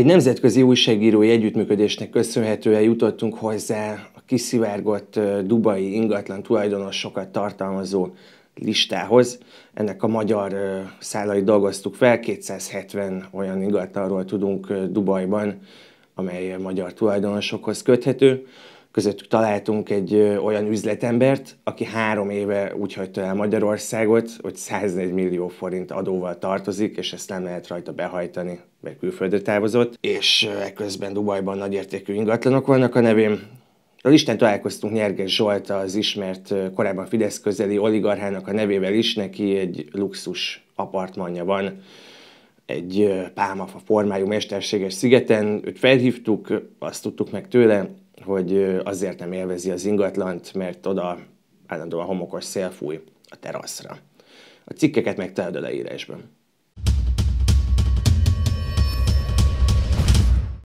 Egy nemzetközi újságírói együttműködésnek köszönhetően jutottunk hozzá a kiszivárgott dubai ingatlan tulajdonosokat tartalmazó listához. Ennek a magyar szálait dolgoztuk fel, 270 olyan ingatlanról tudunk Dubajban, amely magyar tulajdonosokhoz köthető közöttük találtunk egy olyan üzletembert, aki három éve úgy hagyta el Magyarországot, hogy 104 millió forint adóval tartozik, és ezt nem lehet rajta behajtani, mert külföldre távozott, és ekközben Dubajban nagyértékű ingatlanok vannak a nevém. A Isten találkoztunk Nyerges Zsolt, az ismert korábban Fidesz közeli oligarchának a nevével is, neki egy luxus apartmanja van, egy pálmafa formájú mesterséges szigeten, őt felhívtuk, azt tudtuk meg tőle, hogy azért nem élvezi az ingatlant, mert oda állandóan homokos szél fúj a teraszra. A cikkeket meg a leírásban.